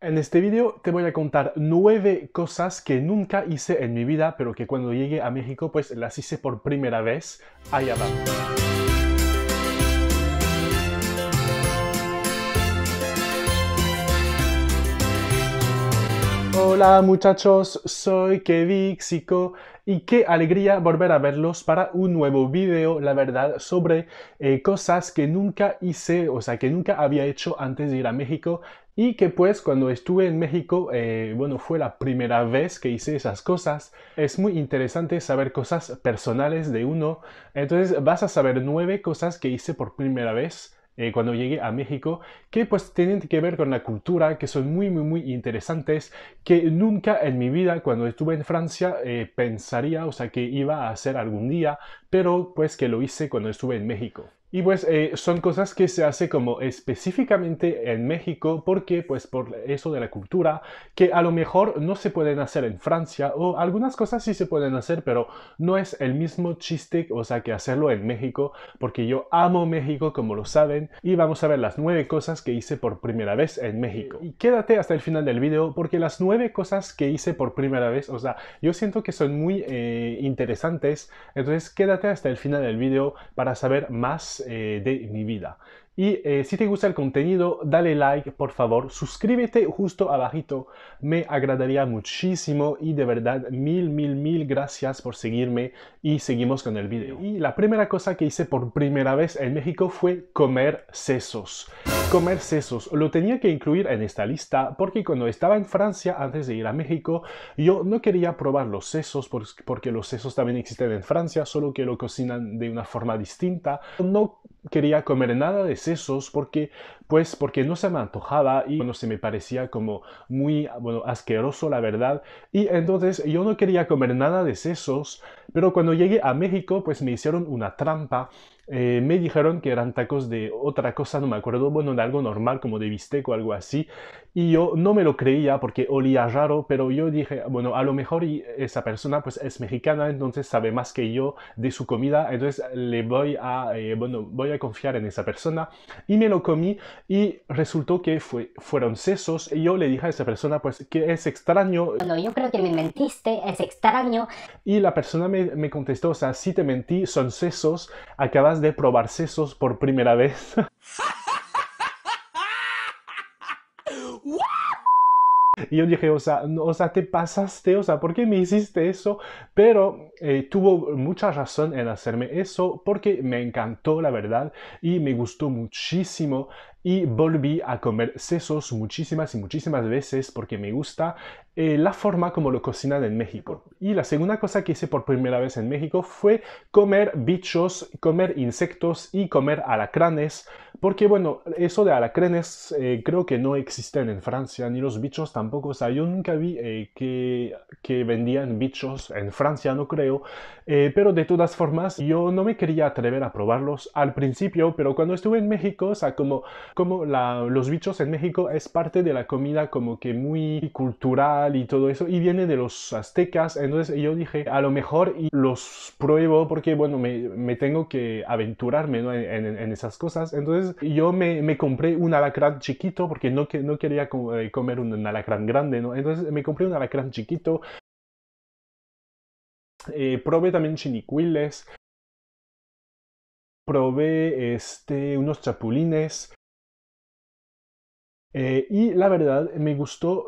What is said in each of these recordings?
En este vídeo te voy a contar nueve cosas que nunca hice en mi vida, pero que cuando llegué a México pues las hice por primera vez. Allá abajo. Hola muchachos, soy Kevixico y qué alegría volver a verlos para un nuevo video, la verdad, sobre eh, cosas que nunca hice, o sea, que nunca había hecho antes de ir a México y que pues cuando estuve en México, eh, bueno, fue la primera vez que hice esas cosas. Es muy interesante saber cosas personales de uno, entonces vas a saber nueve cosas que hice por primera vez eh, cuando llegué a México, que pues tienen que ver con la cultura, que son muy, muy, muy interesantes, que nunca en mi vida cuando estuve en Francia eh, pensaría, o sea, que iba a hacer algún día, pero pues que lo hice cuando estuve en México. Y pues eh, son cosas que se hace como específicamente en México porque pues por eso de la cultura que a lo mejor no se pueden hacer en Francia o algunas cosas sí se pueden hacer pero no es el mismo chiste o sea que hacerlo en México porque yo amo México como lo saben y vamos a ver las nueve cosas que hice por primera vez en México. Y quédate hasta el final del video porque las nueve cosas que hice por primera vez o sea yo siento que son muy eh, interesantes entonces quédate hasta el final del video para saber más eh, de mi vida. Y eh, si te gusta el contenido, dale like, por favor, suscríbete justo abajito, me agradaría muchísimo y de verdad mil, mil, mil gracias por seguirme y seguimos con el video. Y la primera cosa que hice por primera vez en México fue comer sesos. Comer sesos, lo tenía que incluir en esta lista porque cuando estaba en Francia, antes de ir a México, yo no quería probar los sesos porque los sesos también existen en Francia, solo que lo cocinan de una forma distinta. No quería comer nada de sesos porque pues porque no se me antojaba y bueno, se me parecía como muy bueno, asqueroso la verdad y entonces yo no quería comer nada de sesos, pero cuando llegué a México pues me hicieron una trampa eh, me dijeron que eran tacos de otra cosa, no me acuerdo, bueno, de algo normal, como de bistec o algo así, y yo no me lo creía porque olía raro, pero yo dije, bueno, a lo mejor esa persona pues es mexicana, entonces sabe más que yo de su comida, entonces le voy a, eh, bueno, voy a confiar en esa persona, y me lo comí, y resultó que fue, fueron sesos y yo le dije a esa persona pues que es extraño. yo creo que me mentiste, es extraño. Y la persona me, me contestó, o sea, sí te mentí, son sesos, acabas de probar sesos por primera vez. Y yo dije, o sea, te pasaste, o sea, ¿por qué me hiciste eso? Pero eh, tuvo mucha razón en hacerme eso porque me encantó, la verdad, y me gustó muchísimo y volví a comer sesos muchísimas y muchísimas veces porque me gusta eh, la forma como lo cocinan en México. Y la segunda cosa que hice por primera vez en México fue comer bichos, comer insectos y comer alacranes porque bueno, eso de alacrenes eh, creo que no existen en Francia, ni los bichos tampoco. O sea, yo nunca vi eh, que, que, vendían bichos en Francia, no creo. Eh, pero de todas formas, yo no me quería atrever a probarlos al principio, pero cuando estuve en México, o sea, como, como los bichos en México es parte de la comida como que muy cultural y todo eso, y viene de los aztecas, entonces yo dije, a lo mejor los pruebo porque bueno, me, tengo que aventurarme en esas cosas. Entonces, yo me, compré un alacrán chiquito porque no, quería eh, comer un, alacrán grande, Entonces me compré un alacrán chiquito. Eh, probé también chinicuiles. Probé este, unos chapulines. Eh, y la verdad me gustó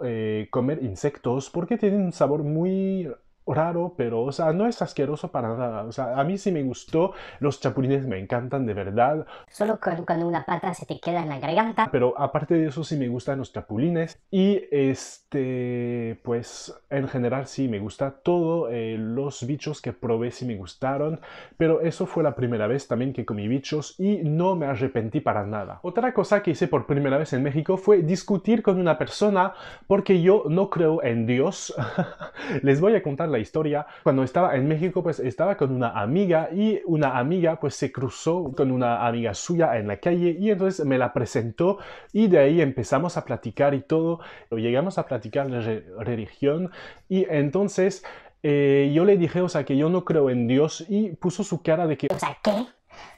comer insectos porque tienen un sabor muy raro, pero, o sea, no es asqueroso para nada. O sea, a mí sí me gustó. Los chapulines me encantan, de verdad. Solo cuando una pata se te queda en la garganta. Pero aparte de eso, sí me gustan los chapulines. Y este, pues, en general sí me gusta todo. Eh, los bichos que probé sí me gustaron. Pero eso fue la primera vez también que comí bichos y no me arrepentí para nada. Otra cosa que hice por primera vez en México fue discutir con una persona porque yo no creo en Dios. Les voy a contar la historia, cuando estaba en México, pues estaba con una amiga y una amiga pues se cruzó con una amiga suya en la calle y entonces me la presentó y de ahí empezamos a platicar y todo, llegamos a platicar de religión y entonces eh, yo le dije, o sea, que yo no creo en Dios y puso su cara de que... O sea, ¿qué?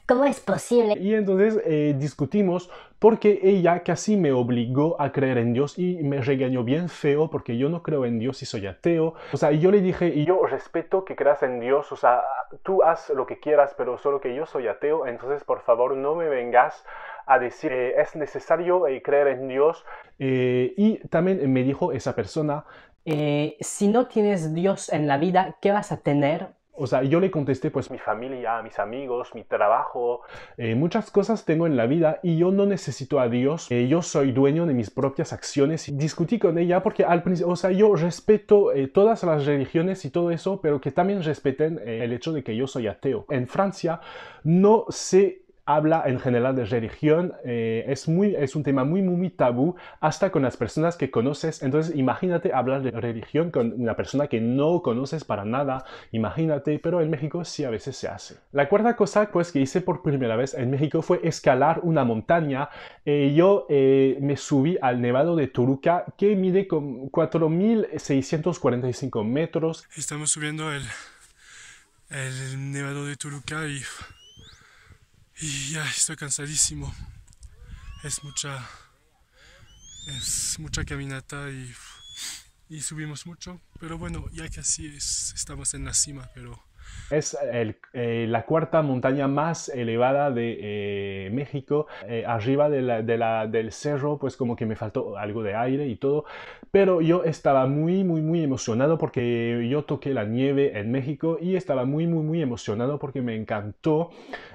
¿Cómo es posible? Y entonces eh, discutimos porque ella casi me obligó a creer en Dios y me regañó bien feo porque yo no creo en Dios y soy ateo. O sea, yo le dije, y yo respeto que creas en Dios, o sea, tú haz lo que quieras, pero solo que yo soy ateo, entonces por favor no me vengas a decir es necesario eh, creer en Dios. Eh, y también me dijo esa persona, si no tienes Dios en la vida, ¿qué vas a tener? O sea, yo le contesté, pues mi familia, mis amigos, mi trabajo, eh, muchas cosas tengo en la vida y yo no necesito a Dios. Eh, yo soy dueño de mis propias acciones. Y discutí con ella porque al principio, o sea, yo respeto eh, todas las religiones y todo eso, pero que también respeten el hecho de que yo soy ateo. En Francia no se habla en general de religión, eh, es, muy, es un tema muy, muy, tabú, hasta con las personas que conoces. Entonces, imagínate hablar de religión con una persona que no conoces para nada, imagínate, pero en México sí a veces se hace. La cuarta cosa, pues, que hice por primera vez en México fue escalar una montaña. Eh, yo eh, me subí al Nevado de Toluca que mide con 4.645 metros. Estamos subiendo el, el Nevado de Toluca y y ya estoy cansadísimo. Es mucha. Es mucha caminata y, y subimos mucho. Pero bueno, ya casi es, estamos en la cima, pero. Es el, eh, la cuarta montaña más elevada de eh, México. Eh, arriba de la, de la, del cerro, pues como que me faltó algo de aire y todo. Pero yo estaba muy, muy, muy emocionado porque yo toqué la nieve en México y estaba muy, muy, muy emocionado porque me encantó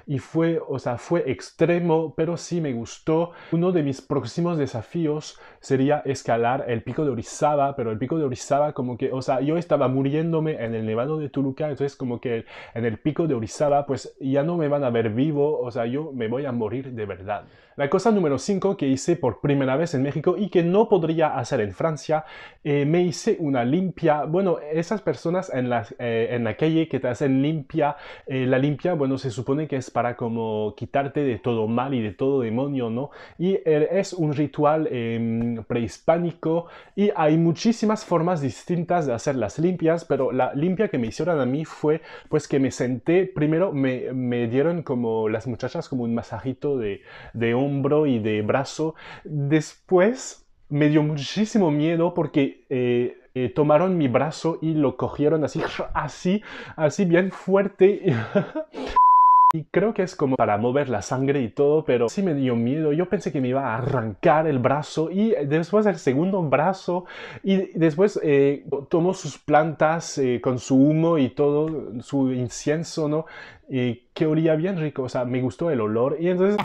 y fue, o sea, fue extremo, pero sí me gustó. Uno de mis próximos desafíos sería escalar el pico de Orizaba, pero el pico de Orizaba como que, o sea, yo estaba muriéndome en el nevado de Tuluca, entonces como que en el pico de Orizaba pues ya no me van a ver vivo, o sea, yo me voy a morir de verdad. La cosa número 5 que hice por primera vez en México y que no podría hacer en Francia, eh, me hice una limpia. Bueno, esas personas en la, eh, en la calle que te hacen limpia, eh, la limpia, bueno, se supone que es para para como quitarte de todo mal y de todo demonio, ¿no? Y er, es un ritual em, prehispánico y hay muchísimas formas distintas de hacer las limpias, pero la limpia que me hicieron a mí fue pues que me senté, primero me, dieron como las muchachas como un masajito de, de hombro y de brazo, después me dio muchísimo miedo porque eh, eh, tomaron mi brazo y lo cogieron así, así, así bien fuerte. Y creo que es como para mover la sangre y todo, pero sí me dio miedo. Yo pensé que me iba a arrancar el brazo y eh, después el segundo brazo y después eh, tomó sus plantas eh, con su humo y todo, su incienso, ¿no? Y que olía bien rico, o sea, me gustó el olor y entonces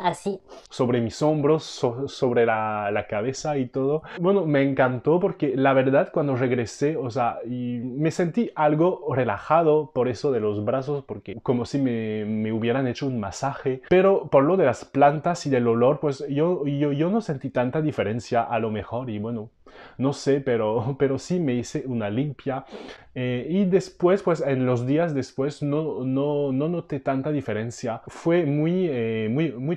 así. Sobre mis hombros, sobre la, cabeza y todo. Bueno, me encantó porque la verdad cuando regresé, o sea, y me sentí algo relajado por eso de los brazos, porque como si me, hubieran hecho un masaje. Pero por lo de las plantas y del olor, pues yo, yo, yo no sentí tanta diferencia a lo mejor y bueno, no sé, pero, pero sí me hice una limpia. Eh, y después, pues en los días después no, no, no noté tanta diferencia. Fue muy, eh, muy, muy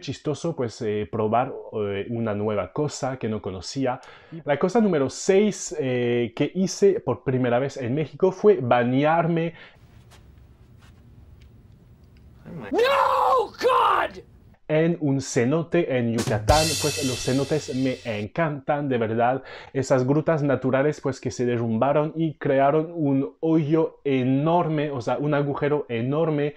pues eh, probar eh, una nueva cosa que no conocía. La cosa número 6 eh, que hice por primera vez en México fue bañarme. en un cenote en Yucatán, pues los cenotes me encantan, de verdad. Esas grutas naturales, pues que se derrumbaron y crearon un hoyo enorme, o sea, un agujero enorme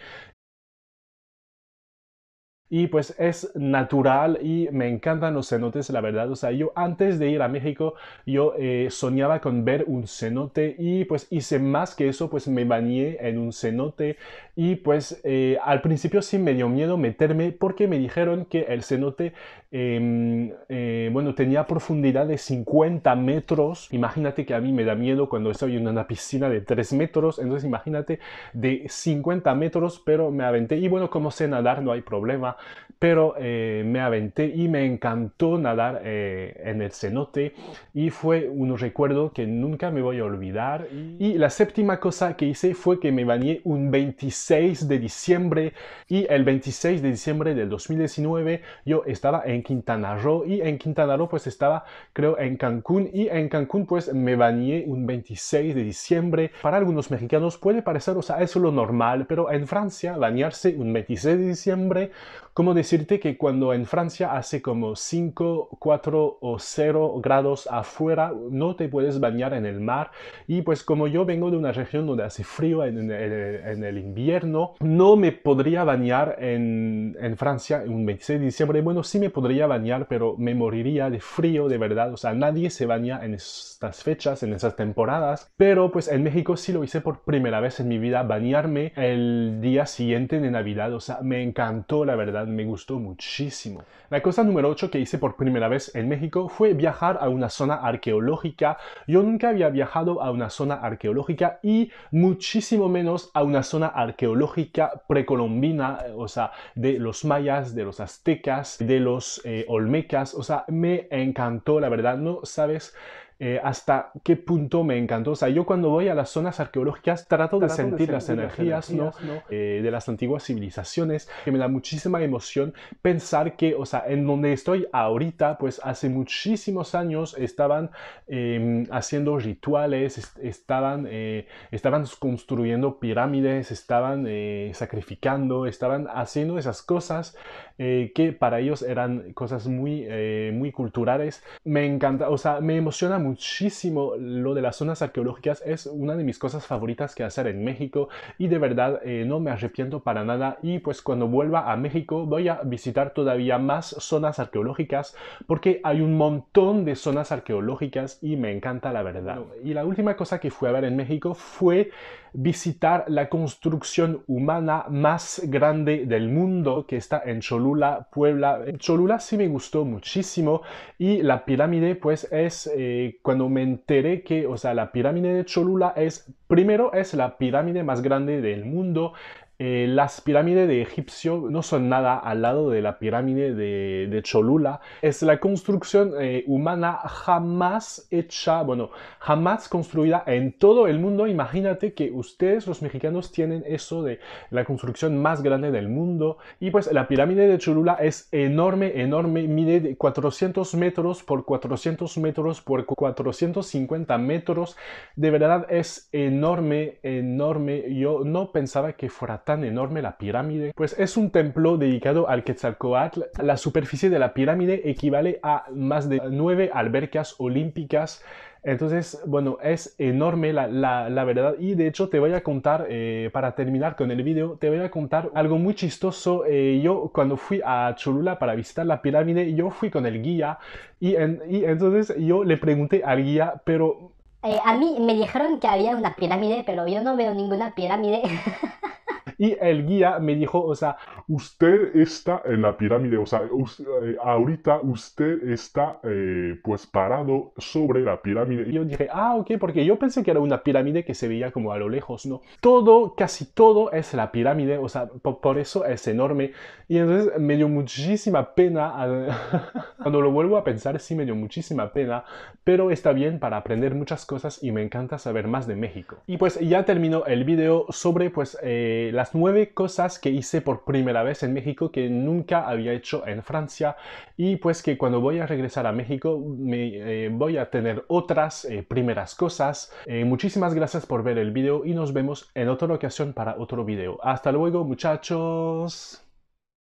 y pues es natural y me encantan los cenotes, la verdad. O sea, yo antes de ir a México, yo eh, soñaba con ver un cenote y pues hice más que eso, pues me bañé en un cenote y pues eh, al principio sí me dio miedo meterme porque me dijeron que el cenote, em, eh, bueno, tenía profundidad de 50 metros. Imagínate que a mí me da miedo cuando estoy en una piscina de 3 metros, entonces imagínate de 50 metros, pero me aventé y bueno, como sé nadar, no hay problema pero eh, me aventé y me encantó nadar eh, en el cenote y fue un recuerdo que nunca me voy a olvidar. Y la séptima cosa que hice fue que me bañé un 26 de diciembre y el 26 de diciembre del 2019 yo estaba en Quintana Roo y en Quintana Roo pues estaba creo en Cancún y en Cancún pues me bañé un 26 de diciembre. Para algunos mexicanos puede parecer, o sea, eso lo normal, pero en Francia bañarse un 26 de diciembre como decirte que cuando en Francia hace como 5, 4 o 0 grados afuera, no te puedes bañar en el mar. Y pues como yo vengo de una región donde hace frío en, el invierno, no me podría bañar en, en Francia en un 26 de diciembre. Bueno, sí me podría bañar, pero me moriría de frío de verdad. O sea, nadie se baña en estas fechas, en esas temporadas. Pero pues en México sí lo hice por primera vez en mi vida, bañarme el día siguiente de Navidad. O sea, me encantó la verdad me gustó muchísimo. La cosa número 8 que hice por primera vez en México fue viajar a una zona arqueológica. Yo nunca había viajado a una zona arqueológica y muchísimo menos a una zona arqueológica precolombina, eh, o sea, de los mayas, de los aztecas, de los eh, olmecas. O sea, me encantó, la verdad, no sabes eh, hasta qué punto me encantó. O sea, yo cuando voy a las zonas arqueológicas trato, de, sentir las energías, ¿no? Eh, de las antiguas civilizaciones, que me da muchísima emoción pensar que, o sea, en donde estoy ahorita, pues hace muchísimos años estaban em, haciendo rituales, estaban, eh, estaban construyendo pirámides, estaban sacrificando, estaban haciendo esas cosas que para ellos eran cosas muy, muy culturales. Me encanta, o sea, me emociona muchísimo lo de las zonas arqueológicas, es una de mis cosas favoritas que hacer en México y de verdad eh, no me arrepiento para nada y pues cuando vuelva a México voy a visitar todavía más zonas arqueológicas porque hay un montón de zonas arqueológicas y me encanta la verdad. Y la última cosa que fui a ver en México fue visitar la construcción humana más grande del mundo que está en Cholula, Puebla. Cholula sí me gustó muchísimo y la pirámide pues es eh, cuando me enteré que, o sea, la pirámide de Cholula es, primero, es la pirámide más grande del mundo, eh, las pirámides de Egipcio no son nada al lado de la pirámide de, Cholula. Es la construcción eh, humana jamás hecha, bueno, jamás construida en todo el mundo. Imagínate que ustedes, los mexicanos, tienen eso de la construcción más grande del mundo. Y pues la pirámide de Cholula es enorme, enorme. Mide 400 metros por 400 metros por 450 metros. De verdad es enorme, enorme. Yo no pensaba que fuera tan enorme la pirámide? Pues es un templo dedicado al Quetzalcoatl. La superficie de la pirámide equivale a más de nueve albercas olímpicas entonces, bueno, es enorme la, verdad y de hecho te voy a contar, eh, para terminar con el vídeo, te voy a contar algo muy chistoso. Eh, yo cuando fui a Cholula para visitar la pirámide, yo fui con el guía y, entonces yo le pregunté al guía, pero... Eh, a mí me dijeron que había una pirámide, pero yo no veo ninguna pirámide. Y el guía me dijo, o sea, usted está en la pirámide, o sea, eh, ahorita usted está eh, pues parado sobre la pirámide. Y yo dije, ah, ok, porque yo pensé que era una pirámide que se veía como a lo lejos, ¿no? Todo, casi todo es la pirámide, o sea, por, eso es enorme. Y entonces me dio muchísima pena, cuando lo vuelvo a pensar, sí me dio muchísima pena, pero está bien para aprender muchas cosas y me encanta saber más de México. Y pues ya terminó el video sobre pues eh, las nueve cosas que hice por primera vez en México que nunca había hecho en Francia y pues que cuando voy a regresar a México me, eh, voy a tener otras eh, primeras cosas. Eh, muchísimas gracias por ver el vídeo y nos vemos en otra ocasión para otro vídeo. Hasta luego muchachos.